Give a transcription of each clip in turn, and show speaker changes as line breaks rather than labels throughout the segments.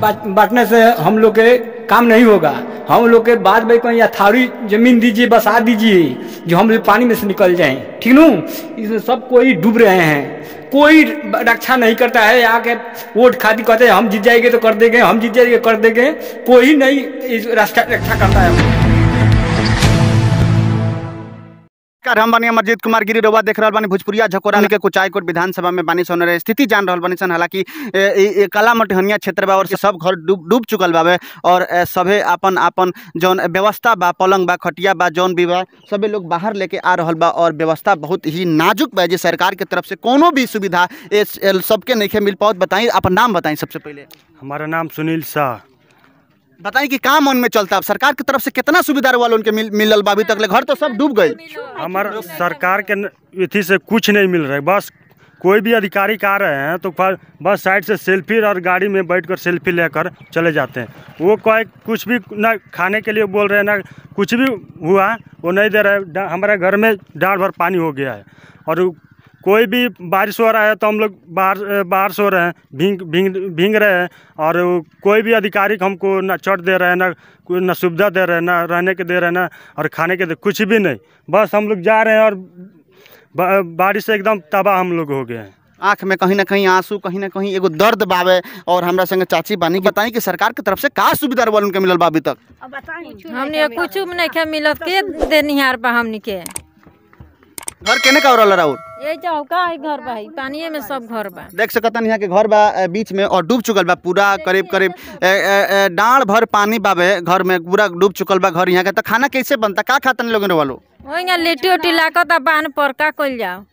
बांटने से हम लोग के काम नहीं होगा हम लोग के बाद भाई कहीं अथारी जमीन दीजिए बसा दीजिए जो हम लोग पानी में से निकल जाए ठीक नू इसमें सब कोई डूब रहे हैं कोई रक्षा नहीं करता है यहाँ के वोट खाती कहते हैं हम जीत जाएंगे तो कर देंगे हम जीत जाएंगे कर देंगे कोई नहीं इस रक्षा करता है नमस्कार हम बानी अमरजीत कुमार गिरी रोबा
देख रहा बानी भोजपुरिया झकोरा के कुचायकोट विधानसभा में बानी सन स्थिति जान रहा बानी सन हालांकि कला मटिहनिया क्षेत्र बा और सब घर डूब डूब चुकल बावे और सभे अपन अपन जौन व्यवस्था बा पलंग बा खटिया बा जौन भी बा सभे लोग बाहर लेके आ रहा बा और व्यवस्था बहुत ही नाजुक बा जे सरकार के तरफ से कोनो भी सुविधा सबके नहीं मिल पाओ बताई अपन नाम बताई सबसे पहले
हमारा नाम सुनील शाह
बताइए कि काम मन में चलता है सरकार की तरफ से कितना सुविधा वाले उनके मिल
मिलल बाबी तक ले घर तो सब डूब गए हमारे सरकार के अथी से कुछ नहीं मिल रहा है बस कोई भी अधिकारी आ रहे हैं तो बस साइड से सेल्फी और गाड़ी में बैठकर सेल्फी लेकर चले जाते हैं वो कोई कुछ भी ना खाने के लिए बोल रहे हैं ना कुछ भी हुआ वो नहीं दे रहे हमारे घर में डाढ़ भर पानी हो गया है और कोई भी बारिश हो रहा है तो हम लोग बाहर बाहर सो रहे हैं भींग भींग भींग रहे हैं और कोई भी अधिकारी हमको ना चट दे रहे हैं ना ना सुविधा दे रहे हैं ना रहने के दे रहे हैं ना और खाने के दे कुछ भी नहीं बस हम लोग जा रहे हैं और बारिश से एकदम तबाह हम लोग हो गए हैं आँख में कहीं ना कहीं आंसू कहीं ना कहीं एगो दर्द बावे
और हमरा संगे चाची बानी बताई कि सरकार की तरफ से का सुविधा रहा उनके मिलल बाबी तक
हमने कुछ नहीं मिलत के देनिहार बा हमने के घर केने का रहा राउर ये चौका है घर भाई पानी में सब घर बा
देख सकतन यहाँ के घर बा बीच में और डूब चुकल बा पूरा करीब करीब डाँड़ भर पानी बाबे घर में पूरा डूब चुकल बा घर यहाँ के तो खाना कैसे बनता का खातन लोग वालो
वही लिट्टी उट्टी लागत बांध पर का कल जाओ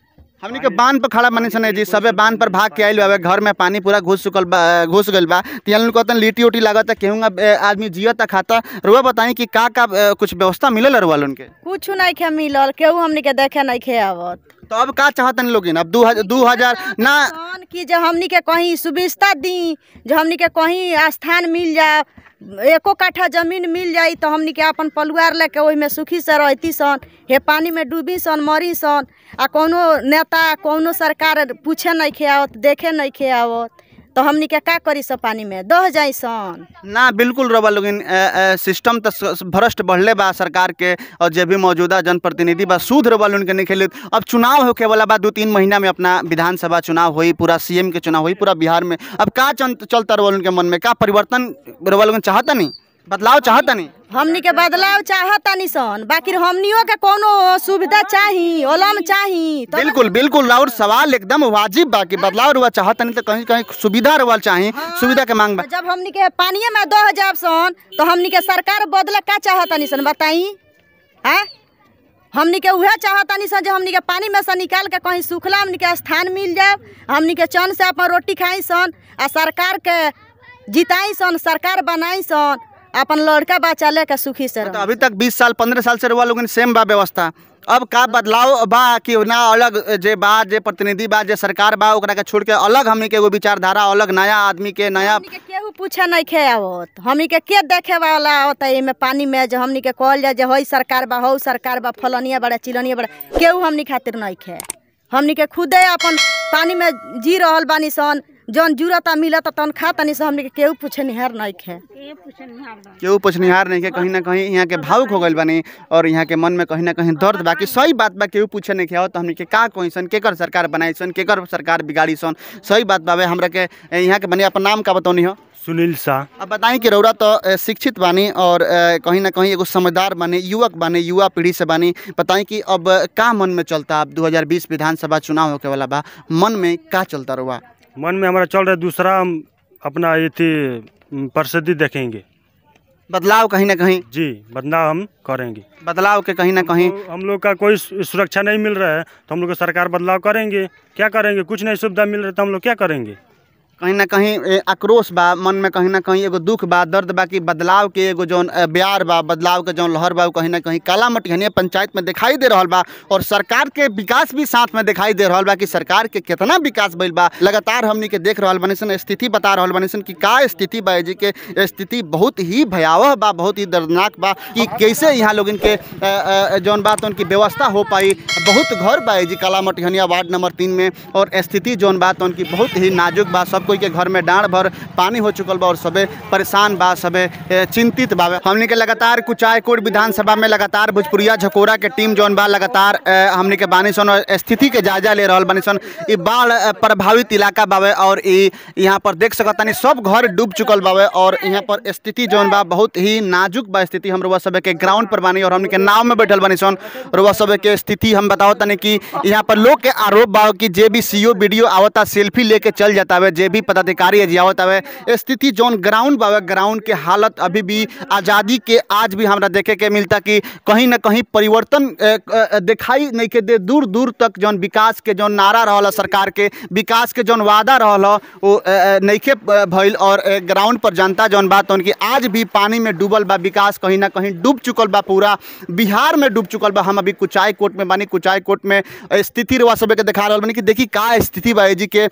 हमनी के बांध पर खड़ा मनी सने जी सब बांध पर भाग के आइल बाबे घर में पानी पूरा घुस चुकल घुस गइल बा तिहन तो लोग कहतन लिट्टी उट्टी लागत केहूँगा आदमी जियो तक खाता रुआ बताई कि का का कुछ व्यवस्था मिलल रुआ लोन के
कुछ नहीं मिलल केहू हमनी के देखे नहीं खे आवत
तो अब का चाहतन लोग अब दू, हजार दू हजार ना
कि जो हमनी के कहीं सुविस्ता दी जो हमनी के कहीं स्थान मिल जाए एको कट्ठा जमीन मिल जाई तो हमनी के अपन पलुआर लेके ओहि में सुखी से रहती सन हे पानी में डूबी सन मरी सन आ कोनो नेता कोनो सरकार पूछे नहीं खे आवत देखे नहीं खे आवत तो हमने क्या का करी सब पानी में दह जाए सन
ना बिल्कुल रवा लेकिन सिस्टम तो भ्रष्ट बढ़ले बा सरकार के और जो भी मौजूदा जनप्रतिनिधि बा शुद्ध रवा लोन के नहीं खेलित अब चुनाव होके वाला बा दो तीन महीना में अपना विधानसभा चुनाव हुई पूरा सीएम के चुनाव हुई पूरा बिहार में अब का चलता रवा लोन के मन में का परिवर्तन रवा लोगन चाहता नहीं बदलाव चाहतनी
हमनी के बदलाव चाहतनी सन बाकी हमनियों के कोनो सुविधा चाही ओलम चाही तो
बिल्कुल बिल्कुल और सवाल एकदम वाजिब बाकी हाँ। बदलाव रुआ चाहतनी तो कहीं कहीं सुविधा रुआ चाही
हाँ। सुविधा के मांग बा तो जब हमनी के पानी में दो हजार सन तो हमनी के सरकार बदला का चाहतनी सन बताई हैं हाँ? हमनी के वह चाहतनी सन जो हमनी के पानी में से निकाल के कहीं सुखला हमनी के स्थान मिल जाए हमनी के चन से अपन रोटी खाई सन आ सरकार के जिताई सन सरकार बनाई सन अपन लड़का ले का सुखी से हाँ, तो अभी तक
बीस साल पंद्रह साल से रुआ लोग सेम बा व्यवस्था अब का बदलाव बा कि ना अलग जे बा जे प्रतिनिधि बा जे सरकार बा ओकरा के छोड़ के अलग हमनी के एगो विचारधारा अलग नया आदमी के नया
केहू पूछे नहीं खे आवत हमनी के के देखे वाला आवत में पानी में जो हमनी के कहल जाए हई सरकार बा हौ सरकार बा फलनिया बड़ा चिलनिया बड़ा केहू हमनी खातिर नहीं खे हमनी के खुदे अपन पानी में जी रहा बानी सन जौन जुड़ता मिलत तनखा तनि से हमने के केहू नहीं है केहू
पूछनिहार नहीं है कहीं ना कहीं यहाँ के भावुक हो गए बनी और यहाँ के मन में कहीं ना कहीं दर्द बाकी सही बात बा केहू पूछे नहीं खे तो हमने के का कहीं सन केकर सरकार बनाई सन केकर सरकार बिगाड़ी सन सही बात बाबे हमारे के यहाँ के बनी अपन नाम का बतौनी हो सुनील शाह अब बताई कि रौरा तो शिक्षित बानी और कहीं ना कहीं एगो समझदार बानी युवक बानी युवा पीढ़ी से बानी बताई कि अब का मन में चलता अब 2020
विधानसभा चुनाव होके वाला बा मन में का चलता रुआ मन में हमारा चल रहा है दूसरा हम अपना ये थी प्रसिद्धि देखेंगे बदलाव कहीं ना कहीं जी बदलाव हम करेंगे बदलाव के कहीं ना कहीं तो हम लोग का कोई सुरक्षा नहीं मिल रहा है तो हम लोग सरकार बदलाव करेंगे क्या करेंगे कुछ नहीं सुविधा मिल रहा है तो हम लोग क्या करेंगे कहीं ना कहीं
आक्रोश बा मन में कहीं ना कहीं एगो दुख बा दर्द बा कि बदलाव के एगो जौन ब्यार बा बदलाव के जौन लहर बा कहीं ना कहीं काला मटिहनिया पंचायत में दिखाई दे रहा बा और सरकार के विकास भी साथ में दिखाई दे रहा बा कि सरकार के कितना विकास भैल बा लगातार हमने के देख रहा बनी सन स्थिति बता रहा बनी सन कि का स्थिति बा जी के स्थिति बहुत ही भयावह बा बहुत ही दर्दनाक बा कि कैसे यहाँ लोग इनके जौन बात उनकी व्यवस्था हो पाई बहुत घर बा जी काला मटिहनिया वार्ड नंबर तीन में और स्थिति जौन बात उनकी बहुत ही नाजुक बा सब कोई के घर में डाँड़ भर पानी हो चुकल बा और सबे परेशान बा सबे चिंतित बा हमने के लगातार कुचायकोट विधानसभा में लगातार भोजपुरिया झकोरा के टीम जौन बा लगातार हमने के बानी सन और स्थिति के जायजा ले रहा बानी सन बाढ़ प्रभावित इलाका बावे और यहाँ पर देख सकता नहीं सब घर डूब चुकल बावे और यहाँ पर स्थिति जौन बा बहुत ही नाजुक बा स्थिति हम रुआ सबके ग्राउंड पर बानी और हमने के नाव में बैठल बानी सन रुआ सबके स्थिति हम बताओ तनी कि यहाँ पर लोग के आरोप बा कि जे भी सी ओ वीडियो आवता सेल्फी लेके चल जाता है जे भी भी पदाधिकारी जियावत आवे स्थिति जोन ग्राउंड बावे ग्राउंड के हालत अभी भी आज़ादी के आज भी हमारा देखे के मिलता कि कहीं ना कहीं परिवर्तन दिखाई नहीं के दे दूर दूर तक जौन विकास के जौन नारा रहा सरकार के विकास के जौन वादा रहा वो नहीं के भइल और ग्राउंड पर जनता जौन बात उनकी आज भी पानी में डूबल बा विकास कहीं ना कहीं डूब चुकल बा पूरा बिहार में डूब चुकल बा हम अभी कुचाई कोर्ट में बानी कुचाई कोर्ट में स्थिति रवा सबके दिखा रहा बनी कि देखी का स्थिति बा जी के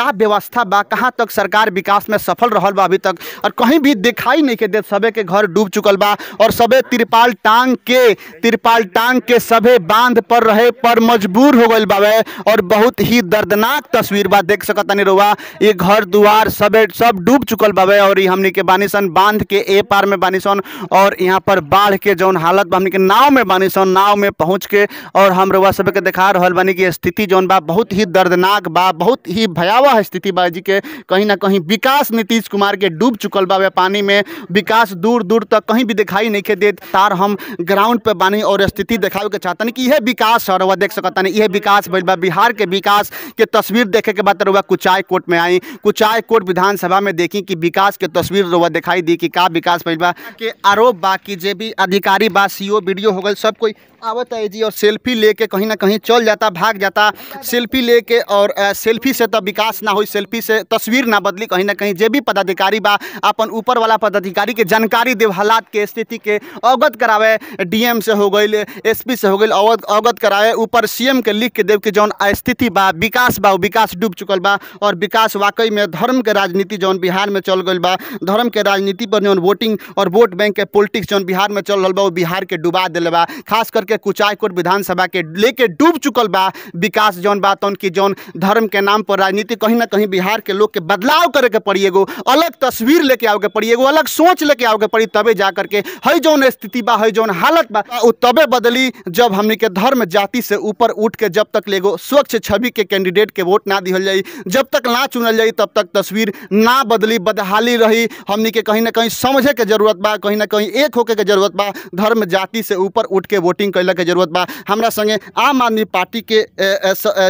का व्यवस्था बा बा कहाँ तक सरकार विकास में सफल रहल बा अभी तक और कहीं भी दिखाई नहीं के देत सबे के घर डूब चुकल बा और सबे तिरपाल टांग के तिरपाल टांग के सबे बांध पर रहे पर मजबूर हो गए बाबे और बहुत ही दर्दनाक तस्वीर बा देख नहीं रउआ ये घर द्वार सबे सब डूब चुकल बाबे और ये हमने के बानीसन बांध के ए पार में बानीसन और यहाँ पर बाढ़ के जौन हालत बा हमने के नाव में बानीसन नाव में पहुँच के और हम रोबा सबके दिखा रहा बानी की स्थिति जौन बा बहुत ही दर्दनाक बा बहुत ही भयावह स्थिति बाजी के के कहीं ना कहीं विकास नीतीश कुमार के डूब चुकल बा पानी में विकास दूर दूर तक कहीं भी दिखाई नहीं के देत तार हम ग्राउंड पर बानी और स्थिति दिखावे के चाहतनी कि यह विकास है रुआ देख नहीं यह विकास भइल बा बिहार के विकास के तस्वीर देखे के बाद रुआ तो कुचाय कोर्ट में आई कुचाय कोर्ट विधानसभा में देखी कि विकास के तस्वीर रुआ तो दिखाई दी कि का विकास भइल बा के आरोप बा कि जे भी अधिकारी बा सी ओ हो गए सब कोई आवत है जी और सेल्फी लेके कहीं ना कहीं चल जाता भाग जाता सेल्फी लेके और सेल्फी से तो विकास ना हो सेल्फी से तस्वीर ना बदली कहीं ना कहीं जे भी पदाधिकारी बा अपन ऊपर वाला पदाधिकारी के जानकारी देव हालात के स्थिति के अवगत करावे डीएम से हो गई एस से हो गई अवगत करावे ऊपर सीएम के लिख के देव के जौन स्थिति बा विकास बा विकास डूब चुकल बा और विकास वाकई में धर्म के राजनीति जौन बिहार में चल गई बा धर्म के राजनीति पर जौन वोटिंग और वोट बैंक के पोलिटिक्स जौन बिहार में चल रहा बा वो बिहार के डुबा दिल बा खास करके के कुचायकोट विधानसभा के लेके डूब चुकल बा विकास जौन बात उनकी जौन धर्म के नाम पर राजनीति कहीं ना कहीं बिहार के लोग के बदलाव करे के पड़ी एगो अलग तस्वीर लेके आओगे पड़ी एगो अलग सोच लेके आओगे पड़ी तबे जा करके हई जौन स्थिति बा हई जौन हालत बा वो तबे बदली जब हमने के धर्म जाति से ऊपर उठ के जब तक लेगो स्वच्छ छवि के कैंडिडेट के वोट ना दिहल जाई जब तक ना चुनल जाई तब तक तस्वीर ना बदली बदहाली रही हमने के कहीं ना कहीं समझे के जरूरत बा कहीं ना कहीं एक होके के जरूरत बा धर्म जाति से ऊपर उठ के वोटिंग करे के जरूरत बा हमारा संगे आम आदमी पार्टी के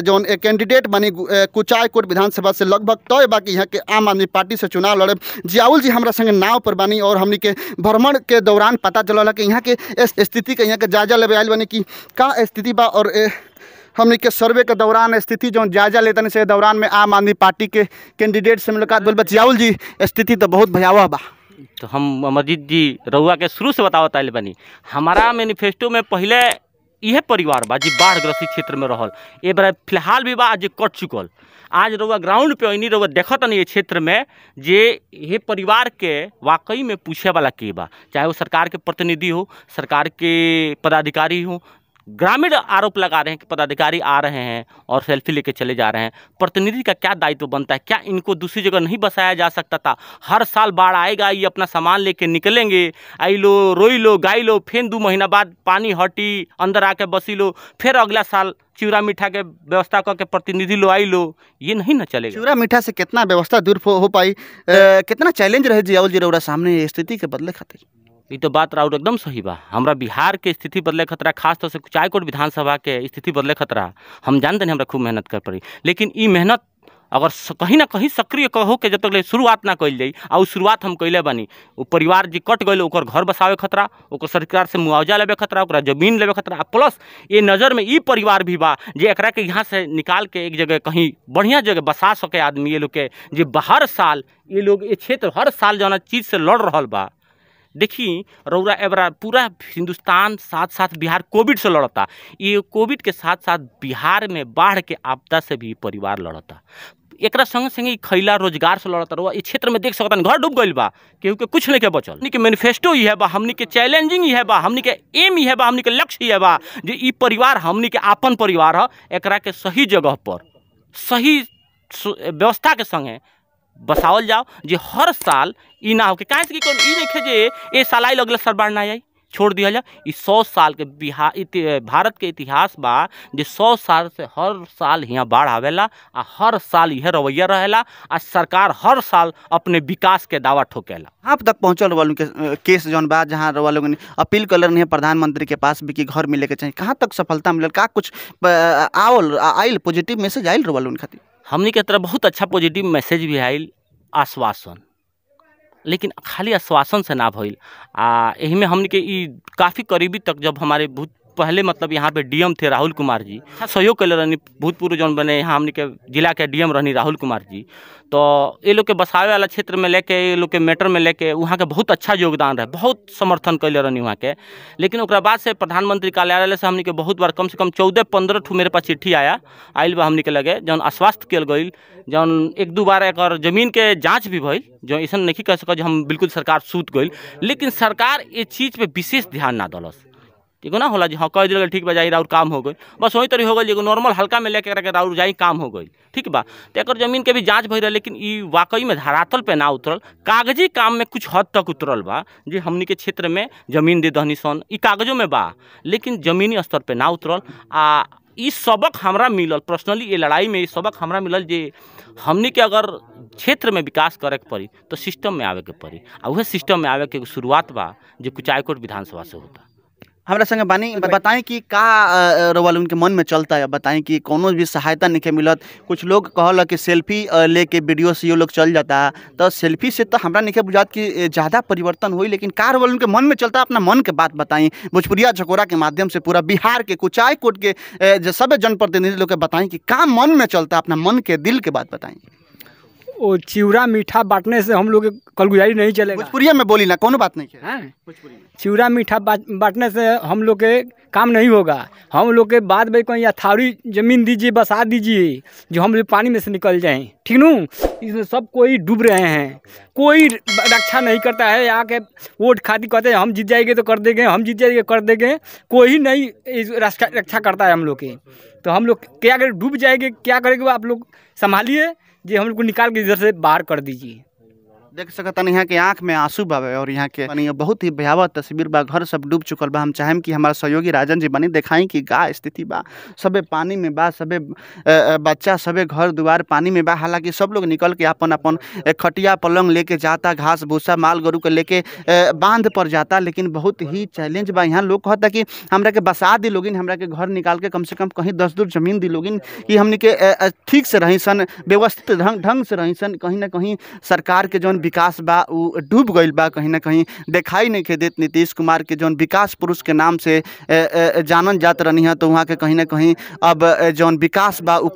जौन कैंडिडेट बनी कुचायकोट विधानसभा से लगभग तय बा कि यहाँ के आम आदमी पार्टी से चुनाव लड़े जियाउल जी हमारा संगे नाव पर बनी और हमने के भ्रमण के दौरान पता चल कि यहाँ के स्थिति के यहाँ के जायजा लेवे आयल बनी कि का स्थिति बा और हमने के सर्वे के दौरान स्थिति जो जायजा लेते से दौरान में आम आदमी पार्टी के कैंडिडेट से मुलाकात बोल बचियाउल जी स्थिति तो बहुत भयावह बा
तो हम मजिद जी रउआ के शुरू से बतावत आयल बनी हमारा मैनिफेस्टो में पहले यह परिवार बा जी बाढ़ ग्रसित क्षेत्र में रहल ए बार फिलहाल भी बा आज कट चुकल आज रउआ ग्राउंड पे अनी रउआ देखत नहीं क्षेत्र में जे ये परिवार के वाकई में पूछे वाला के बा चाहे वो सरकार के प्रतिनिधि हो सरकार के पदाधिकारी हो ग्रामीण आरोप लगा रहे हैं कि पदाधिकारी आ रहे हैं और सेल्फी लेके चले जा रहे हैं प्रतिनिधि का क्या दायित्व तो बनता है क्या इनको दूसरी जगह नहीं बसाया जा सकता था हर साल बाढ़ आएगा ये अपना सामान लेके निकलेंगे आई लो रोई लो गाई लो फिर दो महीना बाद पानी हटी अंदर आके बसी लो फिर अगला साल चिवरा मीठा के व्यवस्था करके प्रतिनिधि लो आई लो ये नहीं ना चलेगा चिवरा
मीठा से कितना व्यवस्था दूर हो, पाई कितना चैलेंज रहे जियाउल रोड़ा सामने स्थिति के बदले खातिर
ये तो बात राउर एकदम सही बा हमारा बिहार के स्थिति बदले खतरा खास तौर तो से कुचायकोट विधानसभा के स्थिति बदले खतरा हम जानते हैं हमें खूब मेहनत कर पड़ी लेकिन ई मेहनत अगर कहीं ना कहीं सक्रिय कहो के जब तक ले शुरुआत ना कल जाए आ शुरुआत हम कैले बनी वो परिवार जी कट गए ओकर घर बसावे खतरा ओकर सरकार से मुआवजा लेवे खतरा ओकरा जमीन लेवे खतरा प्लस ये नज़र में ये परिवार भी बा जे एक के यहाँ से निकाल के एक जगह कहीं बढ़िया जगह बसा सके आदमी ये लोग के जे हर साल ये लोग ये क्षेत्र हर साल जो चीज़ से लड़ रहा बा देखी रौरा एबरा पूरा हिंदुस्तान साथ साथ बिहार कोविड से लड़ता ये कोविड के साथ साथ बिहार में बाढ़ के आपदा से भी परिवार लड़ता एक संगे संगे खैला रोजगार से लड़ता रहा क्षेत्र में देख सकता घर डूब गई बा केहू के कुछ नहीं के बचल हमनी के मैनिफेस्टो ये है बा के चैलेंजिंग ये है बा हमनी के एम ये बा हमनी के लक्ष्य ये बा जो ये परिवार हमनी के आपन परिवार है एक सही जगह पर सही व्यवस्था के संगे बसावल जाओ जो हर साल ई ना होके काहे से कि देखे जे ए साल आई अगला साल बाढ़ ना आई छोड़ दिया जाए सौ साल के बिहार भारत के इतिहास बा जो सौ साल से हर साल यहाँ बाढ़ आवेला आ हर साल यह रवैया रहेला आ सरकार हर साल अपने विकास के दावा ठोकेला
आप तक पहुँचल रवा के, केस जौन बा जहाँ रवा लोग अपील कर रहे प्रधानमंत्री के पास भी कि घर मिले के चाहिए कहाँ तक सफलता मिलल का कुछ आवल आयल पॉजिटिव मैसेज आयल रवा लोग खातिर
हमने के तरफ बहुत अच्छा पॉजिटिव मैसेज भी आयल आश्वासन लेकिन खाली आश्वासन से ना भइल आ में हमने के काफ़ी करीबी तक जब हमारे बहुत पहले मतलब यहाँ पे डीएम थे राहुल कुमार जी हाँ, सहयोग कैले रहनी भूतपूर्व जो बने यहाँ हमने के जिला के डीएम रहनी राहुल कुमार जी तो ये लोग के बसावे वाला क्षेत्र में लेके ये लोग के मैटर में लेके वहाँ के बहुत अच्छा योगदान रहे बहुत समर्थन कैले रहनी वहाँ के लेकिन बाद से प्रधानमंत्री कार्यालय से हमने के बहुत बार कम से कम चौदह पंद्रह ठू मेरे पास चिट्ठी आया आयल बा हमने के लगे जौन अस्वस्थ कल गई जौन एक दो बार एक जमीन के जाँच भी भल जो ऐसा नहीं कह सक हम बिल्कुल सरकार सूत गई लेकिन सरकार ये चीज़ पर विशेष ध्यान ना दलस ठीक है ना होला जी हाँ कह दिल ठीक बा जाई राउर काम हो गई बस वही तरह हो गई एगो नॉर्मल हल्का में लेकर के राउर जाई काम हो गई ठीक बा तो एक जमीन के भी जांच भई रहा लेकिन ई वाकई में धरातल पे ना उतरल कागजी काम में कुछ हद तक उतरल बा जे हमनी के क्षेत्र में जमीन दे दहनी सन ई कागजों में बा लेकिन जमीनी स्तर पर ना उतरल आ ई सबक हमरा मिलल पर्सनली ये लड़ाई में सबक हमरा मिलल जे हमनी के अगर क्षेत्र में विकास करे के पड़ी तो सिस्टम में आवे के पड़ी आ वह सिस्टम में आवे के शुरुआत बा जो कुचायकोट विधानसभा से होता
हमारे संगे बानी बताएं कि का रोवाल उनके मन में चलता है बताएं कि कोनो भी सहायता नहीं मिलत कुछ लोग कहल कि सेल्फी लेके वीडियो से ये लोग चल जाता तो सेल्फी से तो हमारा नहीं बुझात कि ज़्यादा परिवर्तन हुई लेकिन का रोवाल उनके मन में चलता अपना मन के बात बताएं भोजपुरिया झकोरा के माध्यम से पूरा बिहार के कुचाई कोट के सब जनप्रतिनिधि लोग के बताएं कि का मन में चलता अपना मन के दिल के
बात बताएं वो चिवड़ा मीठा बांटने से हम लोग कलगुजारी नहीं चले भोजपुरिया में बोली ना कोनो बात नहीं है हाँ। चिवड़ा मीठा बांटने से हम लोग के काम नहीं होगा हम लोग के बाद में कहीं अथावरी जमीन दीजिए बसा दीजिए जो हम लोग पानी में से निकल जाए ठीक नू इसमें सब कोई डूब रहे हैं कोई रक्षा नहीं करता है यहाँ के वोट खाती कहते हैं हम जीत जाएंगे तो कर देंगे हम जीत जाएंगे तो कर देंगे कोई नहीं रक्षा करता है हम लोग के तो हम लोग क्या अगर डूब जाएंगे क्या करेंगे आप लोग संभालिए जी हम लोग को निकाल के इधर से बाहर कर दीजिए
देख सकता यहाँ के आँख में आंसू बाबे और यहाँ के बहुत ही भयावह तस्वीर बा घर सब डूब चुकल बा हम चाहेम कि हमारा सहयोगी राजन जी बनी दिखाई कि गा स्थिति बा सबे पानी में बा सबे बच्चा सबे घर द्वार पानी में बा हालांकि सब लोग निकल के अपन अपन खटिया पलंग लेके जाता घास भूसा माल गोरु के लेके बांध पर जाता लेकिन बहुत ही चैलेंज बा यहाँ लोग कहता कि हमरा के बसा दी लोगिन हमरा के घर निकाल के कम से कम कहीं दस दूर जमीन दी लोगिन कि हमने के ठीक से रही सन व्यवस्थित ढंग ढंग से रही सन कहीं ना कहीं सरकार के जौन विकास बा उ डूब गईल बा कहीं ना कहीं देखाई नहीं के देत नीतीश कुमार के जौन विकास पुरुष के नाम से जानल जात रहनी है तो वहाँ के कहीं ना कहीं अब जौन विकास बा उ